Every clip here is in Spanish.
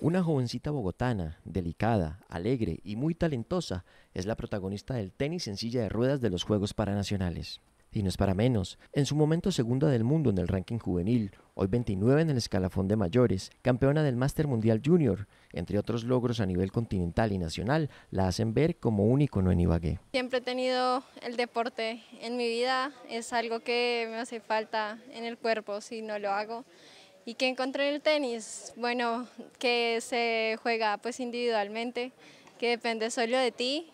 Una jovencita bogotana, delicada, alegre y muy talentosa, es la protagonista del tenis en silla de ruedas de los Juegos Paranacionales. Y no es para menos, en su momento segunda del mundo en el ranking juvenil, hoy 29 en el escalafón de mayores, campeona del Máster Mundial Junior, entre otros logros a nivel continental y nacional, la hacen ver como un icono en Ibagué. Siempre he tenido el deporte en mi vida, es algo que me hace falta en el cuerpo si no lo hago. ¿Y qué encontré en el tenis? Bueno, que se juega pues individualmente, que depende solo de ti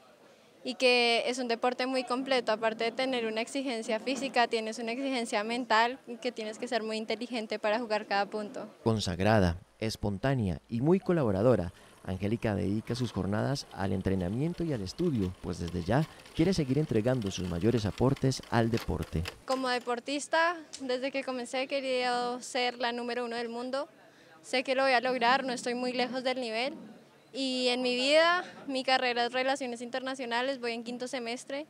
y que es un deporte muy completo. Aparte de tener una exigencia física, tienes una exigencia mental que tienes que ser muy inteligente para jugar cada punto. Consagrada, espontánea y muy colaboradora, Angélica dedica sus jornadas al entrenamiento y al estudio, pues desde ya quiere seguir entregando sus mayores aportes al deporte. Como deportista, desde que comencé he querido ser la número uno del mundo. Sé que lo voy a lograr, no estoy muy lejos del nivel. Y en mi vida, mi carrera es Relaciones Internacionales, voy en quinto semestre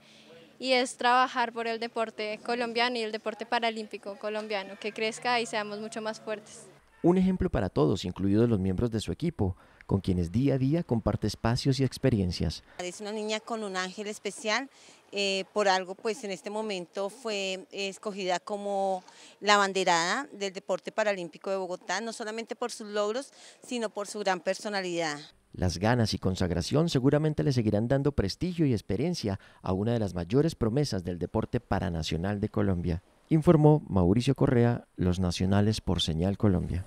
y es trabajar por el deporte colombiano y el deporte paralímpico colombiano, que crezca y seamos mucho más fuertes. Un ejemplo para todos, incluidos los miembros de su equipo, con quienes día a día comparte espacios y experiencias. Es una niña con un ángel especial, eh, por algo pues en este momento fue eh, escogida como la banderada del deporte paralímpico de Bogotá, no solamente por sus logros, sino por su gran personalidad. Las ganas y consagración seguramente le seguirán dando prestigio y experiencia a una de las mayores promesas del deporte paranacional de Colombia, informó Mauricio Correa, Los Nacionales por Señal Colombia.